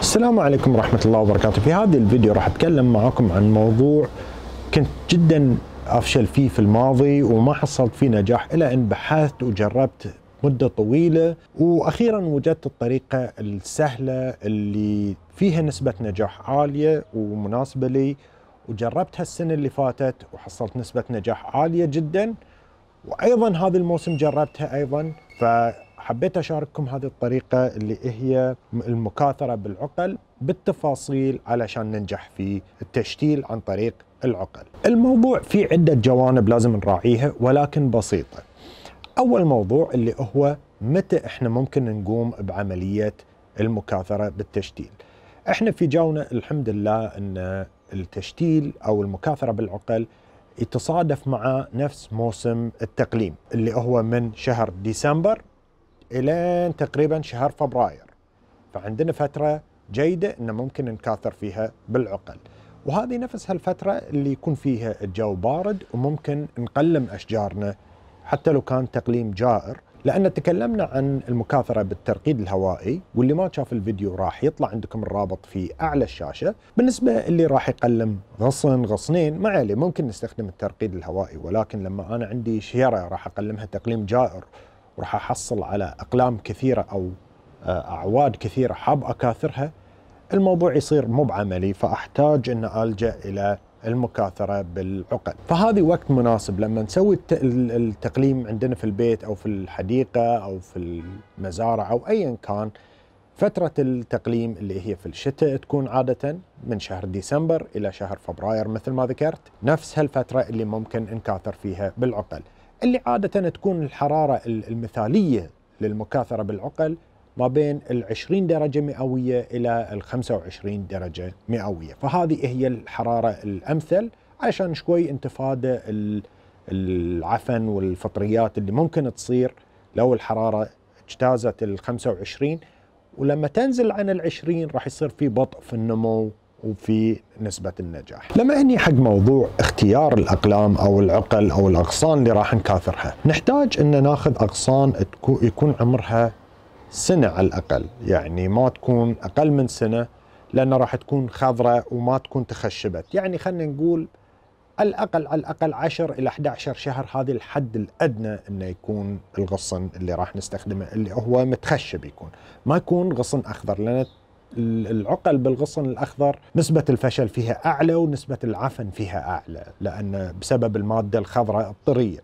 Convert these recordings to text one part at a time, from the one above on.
السلام عليكم ورحمة الله وبركاته في هذا الفيديو راح أتكلم معاكم عن موضوع كنت جدا أفشل فيه في الماضي وما حصلت فيه نجاح إلا أن بحثت وجربت مدة طويلة وأخيرا وجدت الطريقة السهلة اللي فيها نسبة نجاح عالية ومناسبة لي وجربتها السنة اللي فاتت وحصلت نسبة نجاح عالية جدا وأيضا هذا الموسم جربتها أيضا ف حبيت أشارككم هذه الطريقة اللي هي المكاثرة بالعقل بالتفاصيل علشان ننجح في التشتيل عن طريق العقل الموضوع فيه عدة جوانب لازم نراعيها ولكن بسيطة أول موضوع اللي هو متى إحنا ممكن نقوم بعملية المكاثرة بالتشتيل إحنا في جونا الحمد لله أن التشتيل أو المكاثرة بالعقل يتصادف مع نفس موسم التقليم اللي هو من شهر ديسمبر الين تقريبا شهر فبراير فعندنا فتره جيده ان ممكن نكاثر فيها بالعقل وهذه نفس هالفتره اللي يكون فيها الجو بارد وممكن نقلم اشجارنا حتى لو كان تقليم جائر لان تكلمنا عن المكاثره بالترقيد الهوائي واللي ما شاف الفيديو راح يطلع عندكم الرابط في اعلى الشاشه بالنسبه اللي راح يقلم غصن غصنين ما عليه ممكن نستخدم الترقيد الهوائي ولكن لما انا عندي شيره راح اقلمها تقليم جائر وراح احصل على اقلام كثيره او آه، اعواد كثيره حاب اكاثرها الموضوع يصير مو بعملي فاحتاج ان الجا الى المكاثره بالعقد فهذه وقت مناسب لما نسوي التقليم عندنا في البيت او في الحديقه او في المزارع او ايا كان فترة التقليم اللي هي في الشتاء تكون عادة من شهر ديسمبر إلى شهر فبراير مثل ما ذكرت نفس هالفترة اللي ممكن نكاثر فيها بالعقل اللي عادة تكون الحرارة المثالية للمكاثرة بالعقل ما بين ال 20 درجة مئوية إلى ال 25 درجة مئوية فهذه هي الحرارة الأمثل عشان شوي انتفادة العفن والفطريات اللي ممكن تصير لو الحرارة اجتازت ال 25 ولما تنزل عن ال 20 راح يصير في بطء في النمو وفي نسبة النجاح لما أني حق موضوع اختيار الأقلام أو العقل أو الأغصان اللي راح نكاثرها نحتاج أن ناخذ أغصان يكون عمرها سنة على الأقل يعني ما تكون أقل من سنة لأن راح تكون خضراء وما تكون تخشبت يعني خلينا نقول على الأقل على الأقل 10 إلى 11 شهر هذه الحد الأدنى أنه يكون الغصن اللي راح نستخدمه اللي هو متخشب يكون ما يكون غصن أخضر لأن العقل بالغصن الاخضر نسبه الفشل فيها اعلى ونسبه العفن فيها اعلى لان بسبب الماده الخضراء الطريه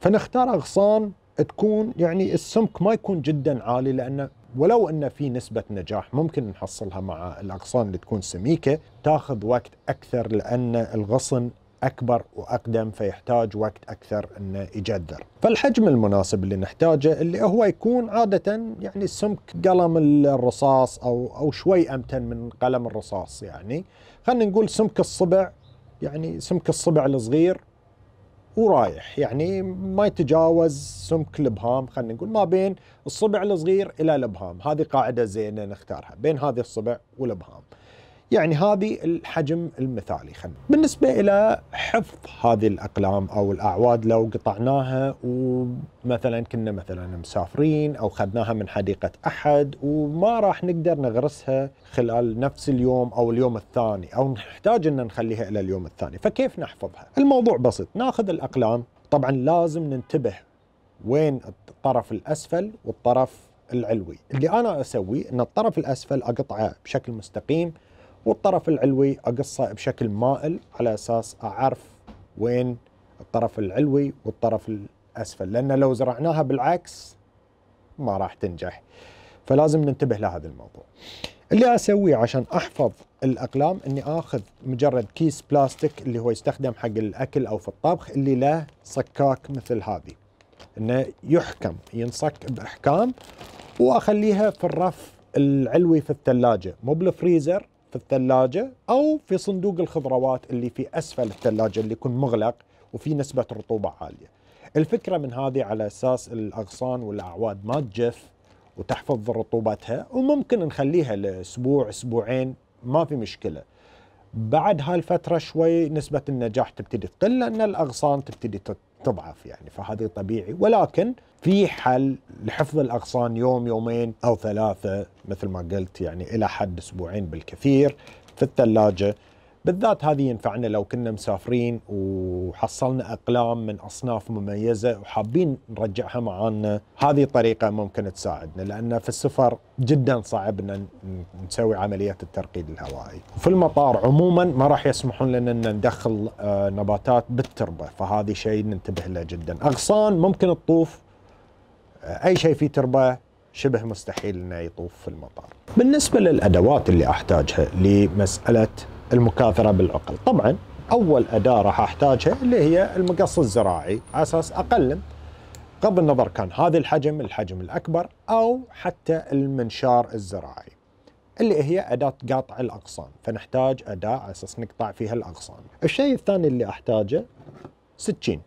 فنختار اغصان تكون يعني السمك ما يكون جدا عالي لان ولو ان في نسبه نجاح ممكن نحصلها مع الاغصان اللي تكون سميكه تاخذ وقت اكثر لان الغصن أكبر وأقدم فيحتاج وقت أكثر أنه يجذر فالحجم المناسب اللي نحتاجه اللي هو يكون عادة يعني سمك قلم الرصاص أو, أو شوي أمتن من قلم الرصاص يعني خلينا نقول سمك الصبع يعني سمك الصبع الصغير ورايح يعني ما يتجاوز سمك الابهام خلينا نقول ما بين الصبع الصغير الى الابهام هذه قاعده زينه نختارها بين هذه الصبع والابهام يعني هذه الحجم المثالي خلينا بالنسبة إلى حفظ هذه الأقلام أو الأعواد لو قطعناها ومثلا كنا مثلا مسافرين أو خذناها من حديقة أحد وما راح نقدر نغرسها خلال نفس اليوم أو اليوم الثاني أو نحتاج أن نخليها إلى اليوم الثاني فكيف نحفظها؟ الموضوع بسيط ناخذ الأقلام طبعا لازم ننتبه وين الطرف الأسفل والطرف العلوي اللي أنا أسوي أن الطرف الأسفل أقطعه بشكل مستقيم والطرف العلوي أقصه بشكل مائل على أساس أعرف وين الطرف العلوي والطرف الأسفل لأن لو زرعناها بالعكس ما راح تنجح فلازم ننتبه لهذا الموضوع اللي أسويه عشان أحفظ الأقلام أني آخذ مجرد كيس بلاستيك اللي هو يستخدم حق الأكل أو في الطبخ اللي له صكاك مثل هذه أنه يحكم ينصك بإحكام وأخليها في الرف العلوي في الثلاجة مو بالفريزر في الثلاجة أو في صندوق الخضروات اللي في أسفل الثلاجة اللي يكون مغلق وفي نسبة رطوبة عالية الفكرة من هذه على أساس الأغصان والأعواد ما تجف وتحفظ رطوبتها وممكن نخليها لأسبوع أسبوعين ما في مشكلة بعد هالفترة شوي نسبة النجاح تبتدي تقل لأن الأغصان تبتدي تضعف يعني فهذا طبيعي ولكن في حل لحفظ الاغصان يوم يومين او ثلاثه مثل ما قلت يعني الى حد اسبوعين بالكثير في الثلاجه بالذات هذه ينفعنا لو كنا مسافرين وحصلنا اقلام من اصناف مميزه وحابين نرجعها معانا هذه طريقه ممكن تساعدنا لان في السفر جدا صعب ان نسوي عمليه الترقيد الهوائي. في المطار عموما ما راح يسمحون لنا ان ندخل آه، نباتات بالتربه فهذه شيء ننتبه له جدا. اغصان ممكن تطوف آه، اي شيء فيه تربه شبه مستحيل انه يطوف في المطار. بالنسبه للادوات اللي احتاجها لمساله المكاثره بالعقل طبعا اول اداه راح احتاجها اللي هي المقص الزراعي على اساس اقلم بغض النظر كان هذا الحجم الحجم الاكبر او حتى المنشار الزراعي اللي هي أداة قطع الأغصان فنحتاج أداة على أساس نقطع فيها الأغصان الشيء الثاني اللي أحتاجه سكين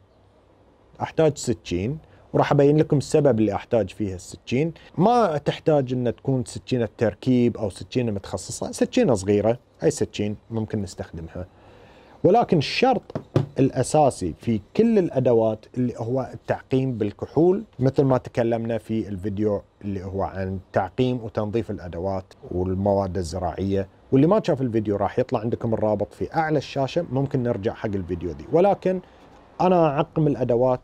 أحتاج سكين وراح ابين لكم السبب اللي احتاج فيها السكين ما تحتاج ان تكون سكينه تركيب او سكينه متخصصه سكينه صغيره اي سكين ممكن نستخدمها ولكن الشرط الاساسي في كل الادوات اللي هو التعقيم بالكحول مثل ما تكلمنا في الفيديو اللي هو عن تعقيم وتنظيف الادوات والمواد الزراعيه واللي ما شاف الفيديو راح يطلع عندكم الرابط في اعلى الشاشه ممكن نرجع حق الفيديو دي ولكن انا اعقم الادوات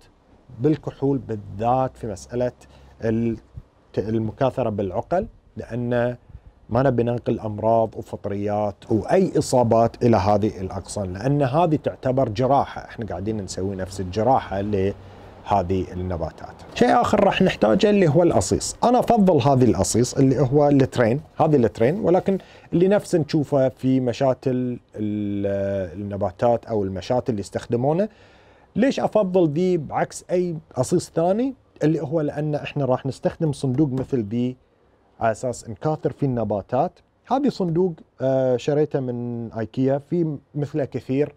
بالكحول بالذات في مساله المكاثره بالعقل لان ما نبي ننقل امراض وفطريات واي اصابات الى هذه الاغصان لان هذه تعتبر جراحه احنا قاعدين نسوي نفس الجراحه لهذه النباتات. شيء اخر راح نحتاجه اللي هو الأصيص انا افضل هذه الأصيص اللي هو الترين، هذه الترين ولكن اللي نفسه نشوفه في مشاتل النباتات او المشاتل اللي يستخدمونه ليش افضل دي بعكس اي قصيص ثاني اللي هو لان احنا راح نستخدم صندوق مثل دي على اساس نكاثر فيه النباتات هذه صندوق آه، شريته من ايكيا في مثله كثير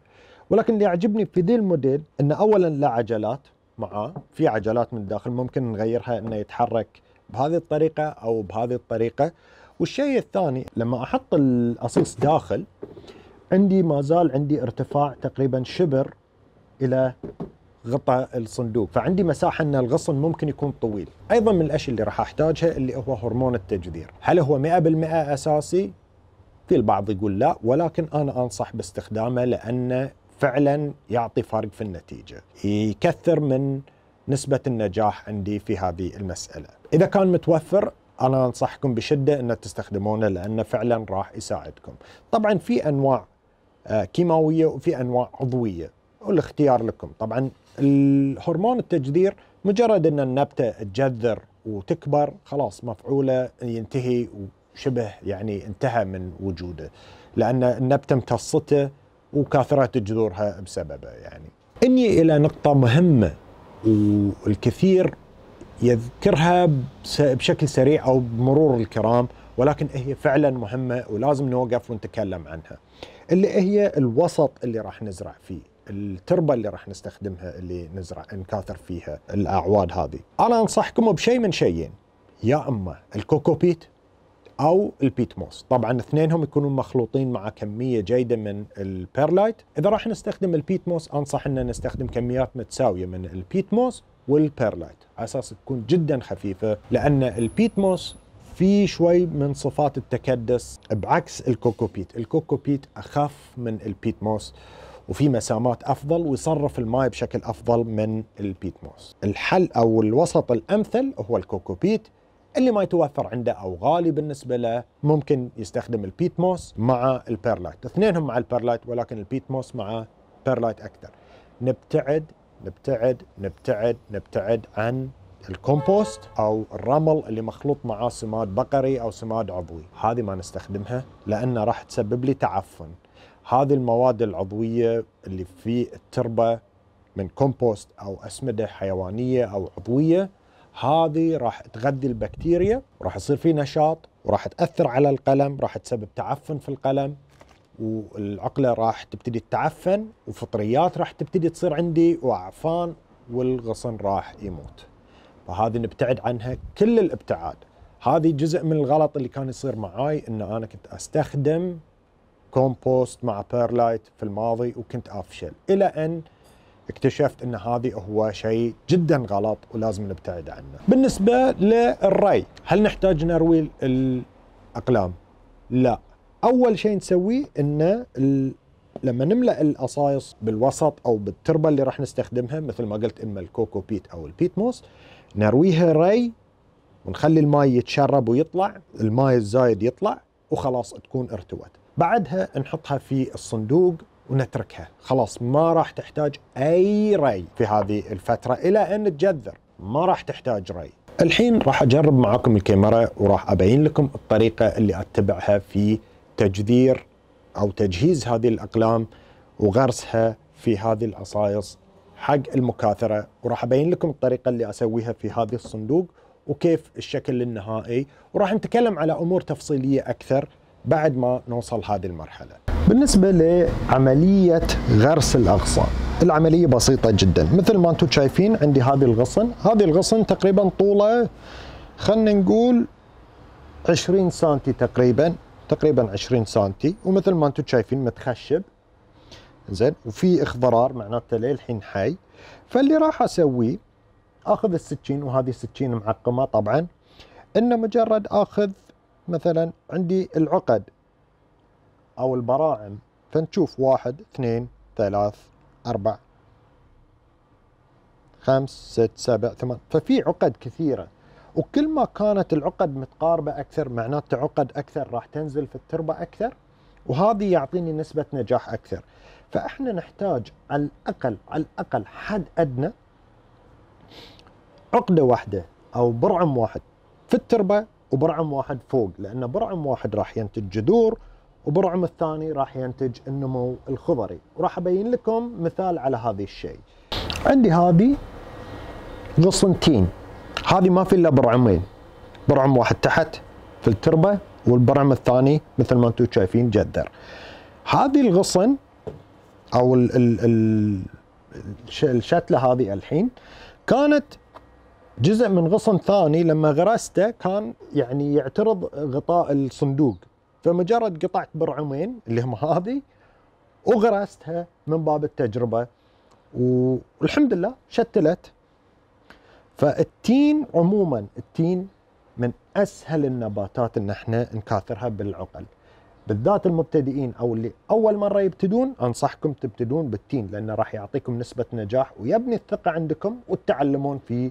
ولكن اللي يعجبني في ذي الموديل انه اولا لا عجلات معاه في عجلات من الداخل ممكن نغيرها انه يتحرك بهذه الطريقه او بهذه الطريقه والشيء الثاني لما احط القصيص داخل عندي ما زال عندي ارتفاع تقريبا شبر الى غطاء الصندوق فعندي مساحة أن الغصن ممكن يكون طويل أيضا من الأشياء اللي راح أحتاجها اللي هو هرمون التجذير هل هو 100% أساسي؟ في البعض يقول لا ولكن أنا أنصح باستخدامه لأنه فعلا يعطي فرق في النتيجة يكثر من نسبة النجاح عندي في هذه المسألة إذا كان متوفر أنا أنصحكم بشدة أن تستخدمونه لأنه فعلا راح يساعدكم طبعا في أنواع آه، كيماوية وفي أنواع عضوية والاختيار لكم طبعا الهرمون التجذير مجرد ان النبته تجذر وتكبر خلاص مفعوله ينتهي وشبه يعني انتهى من وجوده لان النبته امتصته وكثره جذورها بسببه يعني اني الى نقطه مهمه والكثير يذكرها بشكل سريع او بمرور الكرام ولكن هي فعلا مهمه ولازم نوقف ونتكلم عنها اللي هي الوسط اللي راح نزرع فيه التربه اللي راح نستخدمها اللي نزرع نكاثر فيها الاعواد هذه انا انصحكم بشيء من شيئين يا اما الكوكوبيت او البيت موس طبعا اثنينهم يكونوا مخلوطين مع كميه جيده من البيرلايت اذا راح نستخدم البيت موس انصح ان نستخدم كميات متساويه من البيت موس والبيرلايت على اساس تكون جدا خفيفه لان البيت موس في شوي من صفات التكدس بعكس الكوكوبيت الكوكوبيت اخف من البيت موس وفي مسامات افضل ويصرف الماء بشكل افضل من البيت موس الحل او الوسط الامثل هو الكوكوبيت اللي ما يتوفر عنده او غالي بالنسبه له ممكن يستخدم البيت موس مع البيرلايت اثنينهم مع البيرلايت ولكن البيت موس مع بيرلايت اكثر نبتعد نبتعد نبتعد نبتعد عن الكومبوست او الرمل اللي مخلوط معاه سماد بقري او سماد عضوي هذه ما نستخدمها لانها راح تسبب لي تعفن هذه المواد العضويه اللي في التربه من كومبوست او اسمده حيوانيه او عضويه هذه راح تغذي البكتيريا وراح يصير في نشاط وراح تاثر على القلم راح تسبب تعفن في القلم والعقله راح تبتدي تتعفن وفطريات راح تبتدي تصير عندي واعفان والغصن راح يموت فهذه نبتعد عنها كل الابتعاد هذه جزء من الغلط اللي كان يصير معاي ان انا كنت استخدم كومبوست مع بيرلايت في الماضي وكنت افشل الى ان اكتشفت ان هذه هو شيء جدا غلط ولازم نبتعد عنه. بالنسبه للري، هل نحتاج نروي الاقلام؟ لا. اول شيء نسويه ان لما نملا الاصايص بالوسط او بالتربه اللي راح نستخدمها مثل ما قلت اما الكوكو بيت او البيت موس نرويها ري ونخلي الماي يتشرب ويطلع، الماي الزايد يطلع وخلاص تكون ارتوت. بعدها نحطها في الصندوق ونتركها خلاص ما راح تحتاج أي ري في هذه الفترة إلى أن تجذر ما راح تحتاج ري الحين راح أجرب معاكم الكاميرا وراح أبين لكم الطريقة اللي أتبعها في تجذير أو تجهيز هذه الأقلام وغرسها في هذه العصايص حق المكاثرة وراح أبين لكم الطريقة اللي أسويها في هذه الصندوق وكيف الشكل النهائي وراح نتكلم على أمور تفصيلية أكثر بعد ما نوصل هذه المرحلة بالنسبة لعملية غرس الأغصان العملية بسيطة جدا مثل ما أنتم شايفين عندي هذه الغصن هذه الغصن تقريبا طوله خلينا نقول 20 سنتي تقريبا تقريبا 20 سنتي ومثل ما أنتم شايفين متخشب زين وفي اخضرار معناته للحين حي فاللي راح اسويه اخذ السكين وهذه السكين معقمه طبعا انه مجرد اخذ مثلا عندي العقد أو البراعم فنشوف واحد اثنين ثلاث أربع خمس ست سبع ثمان ففي عقد كثيرة وكل ما كانت العقد متقاربة أكثر معناته عقد أكثر راح تنزل في التربة أكثر وهذه يعطيني نسبة نجاح أكثر فإحنا نحتاج على الأقل على الأقل حد أدنى عقدة واحدة أو برعم واحد في التربة وبرعم واحد فوق لان برعم واحد راح ينتج جذور وبرعم الثاني راح ينتج النمو الخضري وراح ابين لكم مثال على هذا الشيء عندي هذه غصنتين هذه ما في الا برعمين برعم واحد تحت في التربه والبرعم الثاني مثل ما انتم شايفين جذر هذه الغصن او الشتله هذه الحين كانت جزء من غصن ثاني لما غرسته كان يعني يعترض غطاء الصندوق فمجرد قطعت برعمين اللي هم هذه وغرستها من باب التجربه والحمد لله شتلت فالتين عموما التين من اسهل النباتات ان احنا نكاثرها بالعقل بالذات المبتدئين او اللي اول مره يبتدون انصحكم تبتدون بالتين لانه راح يعطيكم نسبه نجاح ويبني الثقه عندكم وتتعلمون فيه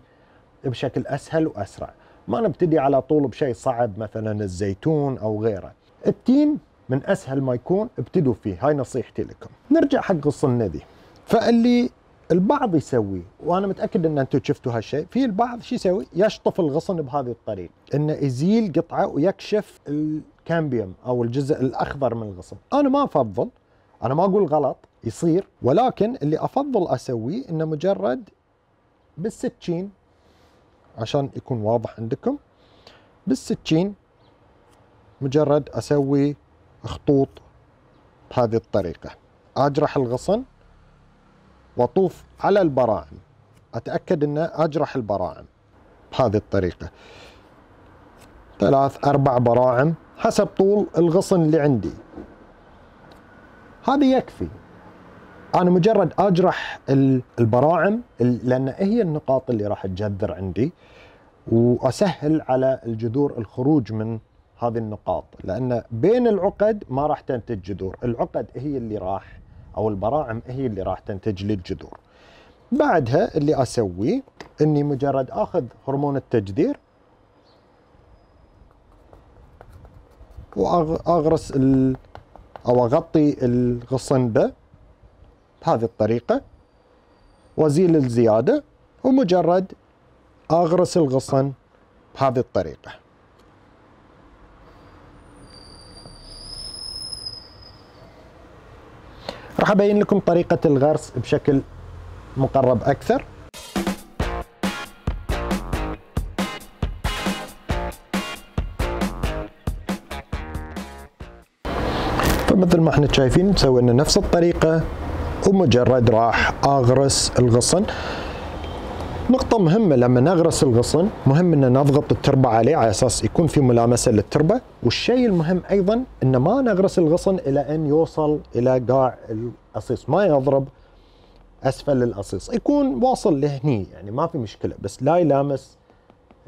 بشكل أسهل وأسرع ما نبتدي على طول بشيء صعب مثلا الزيتون أو غيره التين من أسهل ما يكون ابتدوا فيه هاي نصيحتي لكم نرجع حق ذي فاللي البعض يسوي وانا متاكد ان انتم شفتوا هالشيء في البعض شو يسوي يشطف الغصن بهذه الطريقه انه يزيل قطعه ويكشف الكامبيوم او الجزء الاخضر من الغصن انا ما افضل انا ما اقول غلط يصير ولكن اللي افضل اسويه انه مجرد بالسكين عشان يكون واضح عندكم بالسكين مجرد اسوي خطوط بهذه الطريقة اجرح الغصن واطوف على البراعم اتأكد ان اجرح البراعم بهذه الطريقة ثلاث اربع براعم حسب طول الغصن اللي عندي هذا يكفي انا مجرد اجرح البراعم لان هي النقاط اللي راح تجذر عندي واسهل على الجذور الخروج من هذه النقاط لان بين العقد ما راح تنتج جذور العقد هي اللي راح او البراعم هي اللي راح تنتج لي الجذور بعدها اللي اسويه اني مجرد اخذ هرمون التجذير واغرس ال او اغطي الغصن ده بهذه الطريقة وازيل الزيادة ومجرد اغرس الغصن بهذه الطريقة راح ابين لكم طريقة الغرس بشكل مقرب اكثر فمثل ما احنا شايفين سوينا نفس الطريقة ومجرد راح اغرس الغصن نقطة مهمة لما نغرس الغصن مهم ان نضغط التربة عليه على اساس يكون في ملامسة للتربة والشيء المهم ايضا ان ما نغرس الغصن الى ان يوصل الى قاع الاصيص ما يضرب اسفل الاصيص يكون واصل لهني يعني ما في مشكلة بس لا يلامس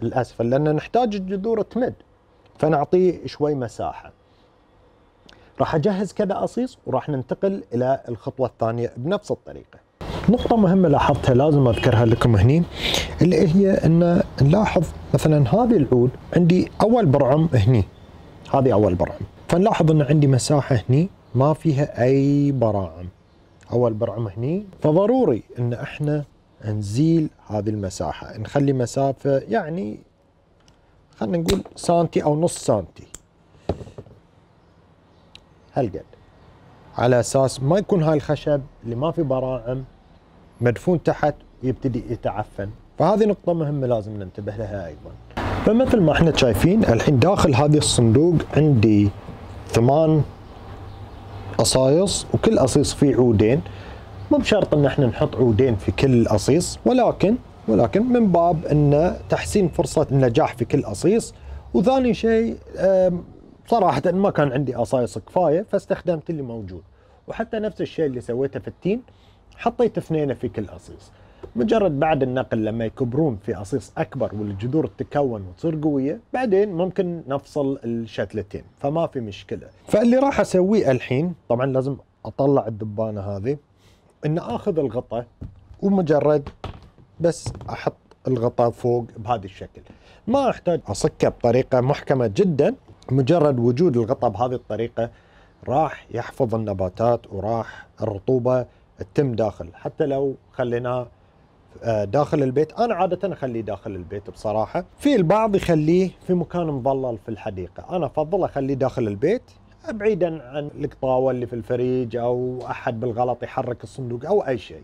الاسفل لان نحتاج الجذور تمد فنعطيه شوي مساحة راح اجهز كذا اصيص وراح ننتقل الى الخطوه الثانيه بنفس الطريقه نقطة مهمة لاحظتها لازم اذكرها لكم هني اللي هي ان نلاحظ مثلا هذه العود عندي اول برعم هني هذه اول برعم فنلاحظ ان عندي مساحة هني ما فيها اي براعم اول برعم هني فضروري ان احنا نزيل هذه المساحة نخلي مسافة يعني خلينا نقول سانتي او نص سانتي هالقد على اساس ما يكون هاي الخشب اللي ما في براعم مدفون تحت يبتدي يتعفن فهذه نقطة مهمة لازم ننتبه لها أيضا فمثل ما احنا شايفين الحين داخل هذه الصندوق عندي ثمان أصايص وكل أصيص فيه عودين مو بشرط ان احنا نحط عودين في كل أصيص ولكن ولكن من باب ان تحسين فرصة النجاح في كل أصيص وثاني شيء صراحة ما كان عندي أصايص كفاية فاستخدمت اللي موجود وحتى نفس الشيء اللي سويته في التين حطيت اثنين في كل أصيص مجرد بعد النقل لما يكبرون في أصيص أكبر والجذور تتكون وتصير قوية بعدين ممكن نفصل الشتلتين فما في مشكلة فاللي راح أسويه الحين طبعا لازم أطلع الدبانة هذه إن آخذ الغطاء ومجرد بس أحط الغطاء فوق بهذا الشكل ما أحتاج أصكه بطريقة محكمة جدا مجرد وجود الغطاء بهذه الطريقة راح يحفظ النباتات وراح الرطوبة تتم داخل حتى لو خليناه آه، داخل البيت انا عاده اخليه داخل البيت بصراحه في البعض يخليه في مكان مظلل في الحديقه انا افضل اخليه داخل البيت بعيدا عن القطاوه اللي في الفريج او احد بالغلط يحرك الصندوق او اي شيء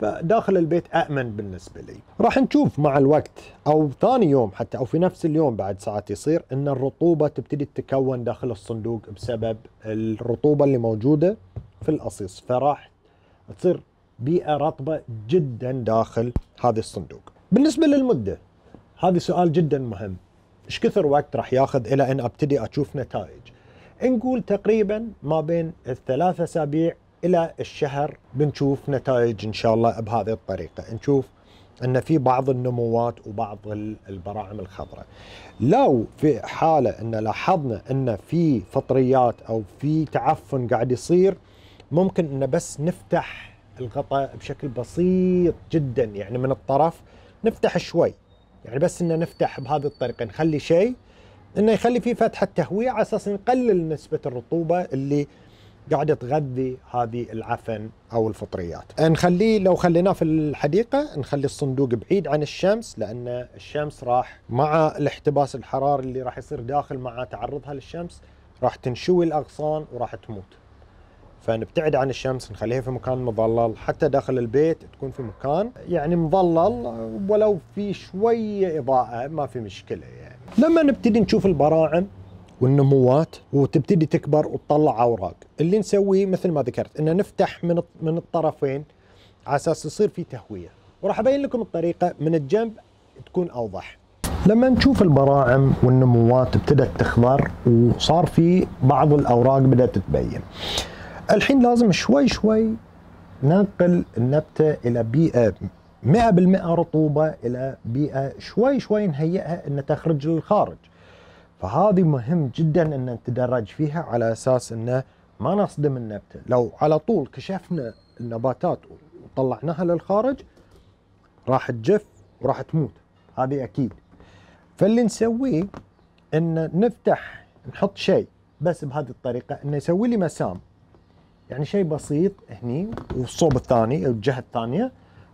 فداخل البيت أأمن بالنسبة لي راح نشوف مع الوقت أو ثاني يوم حتى أو في نفس اليوم بعد ساعات يصير أن الرطوبة تبتدي تتكون داخل الصندوق بسبب الرطوبة اللي موجودة في الأصيص فراح تصير بيئة رطبة جدا داخل هذا الصندوق بالنسبة للمدة هذا سؤال جدا مهم ايش كثر وقت راح ياخذ الى ان ابتدي اشوف نتائج نقول تقريبا ما بين الثلاثة اسابيع الى الشهر بنشوف نتائج ان شاء الله بهذه الطريقه نشوف ان في بعض النموات وبعض البراعم الخضراء لو في حاله ان لاحظنا ان في فطريات او في تعفن قاعد يصير ممكن ان بس نفتح الغطاء بشكل بسيط جدا يعني من الطرف نفتح شوي يعني بس ان نفتح بهذه الطريقه نخلي شيء انه يخلي فيه فتحه تهويه على اساس نقلل نسبه الرطوبه اللي قاعده تغذي هذه العفن او الفطريات. نخليه لو خليناه في الحديقه نخلي الصندوق بعيد عن الشمس لان الشمس راح مع الاحتباس الحراري اللي راح يصير داخل مع تعرضها للشمس راح تنشوي الاغصان وراح تموت. فنبتعد عن الشمس نخليها في مكان مظلل حتى داخل البيت تكون في مكان يعني مظلل ولو في شويه اضاءه ما في مشكله يعني. لما نبتدي نشوف البراعم والنموات وتبتدي تكبر وتطلع اوراق اللي نسويه مثل ما ذكرت ان نفتح من من الطرفين على اساس يصير في تهويه وراح ابين لكم الطريقه من الجنب تكون اوضح لما نشوف البراعم والنموات ابتدت تخضر وصار في بعض الاوراق بدات تبين الحين لازم شوي شوي ننقل النبته الى بيئه 100% رطوبه الى بيئه شوي شوي نهيئها ان تخرج للخارج فهذه مهم جدا ان نتدرج فيها على اساس انه ما نصدم النبته لو على طول كشفنا النباتات وطلعناها للخارج راح تجف وراح تموت هذه اكيد فاللي نسويه ان نفتح نحط شيء بس بهذه الطريقه انه يسوي لي مسام يعني شيء بسيط هني والصوب الثاني الجهه الثانيه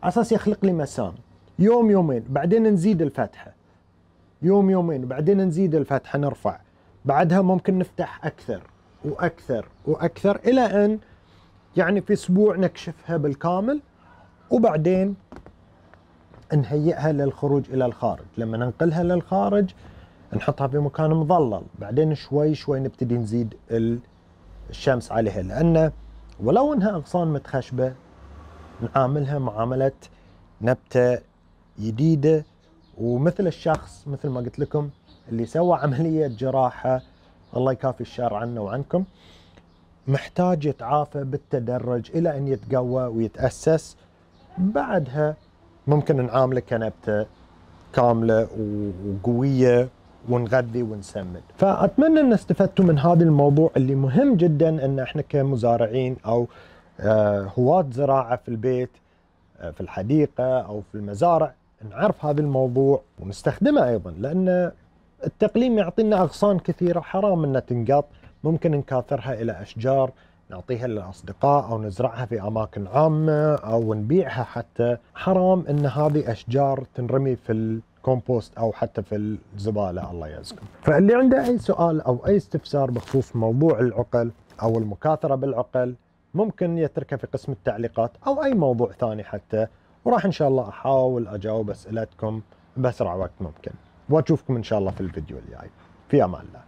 على اساس يخلق لي مسام يوم يومين بعدين نزيد الفتحه يوم يومين بعدين نزيد الفتحة نرفع بعدها ممكن نفتح أكثر وأكثر وأكثر إلى أن يعني في أسبوع نكشفها بالكامل وبعدين نهيئها للخروج إلى الخارج لما ننقلها للخارج نحطها في مكان مظلل بعدين شوي شوي نبتدي نزيد الشمس عليها لأن ولو أنها أغصان متخشبة نعاملها معاملة نبتة جديدة ومثل الشخص مثل ما قلت لكم اللي سوى عملية جراحة الله يكافي الشر عنا وعنكم محتاج يتعافى بالتدرج إلى أن يتقوى ويتأسس بعدها ممكن نعامله كنبتة كاملة وقوية ونغذي ونسمد فأتمنى أن استفدتوا من هذا الموضوع اللي مهم جدا أن احنا كمزارعين أو آه، هواة زراعة في البيت آه، في الحديقة أو في المزارع نعرف هذا الموضوع ونستخدمه ايضا لان التقليم يعطينا اغصان كثيره حرام انها تنقط ممكن نكاثرها الى اشجار نعطيها للاصدقاء او نزرعها في اماكن عامه او نبيعها حتى حرام ان هذه اشجار تنرمي في الكومبوست او حتى في الزباله الله يعزكم فاللي عنده اي سؤال او اي استفسار بخصوص موضوع العقل او المكاثره بالعقل ممكن يتركها في قسم التعليقات او اي موضوع ثاني حتى وراح ان شاء الله احاول اجاوب اسئلتكم باسرع وقت ممكن واشوفكم ان شاء الله في الفيديو الجاي في امان الله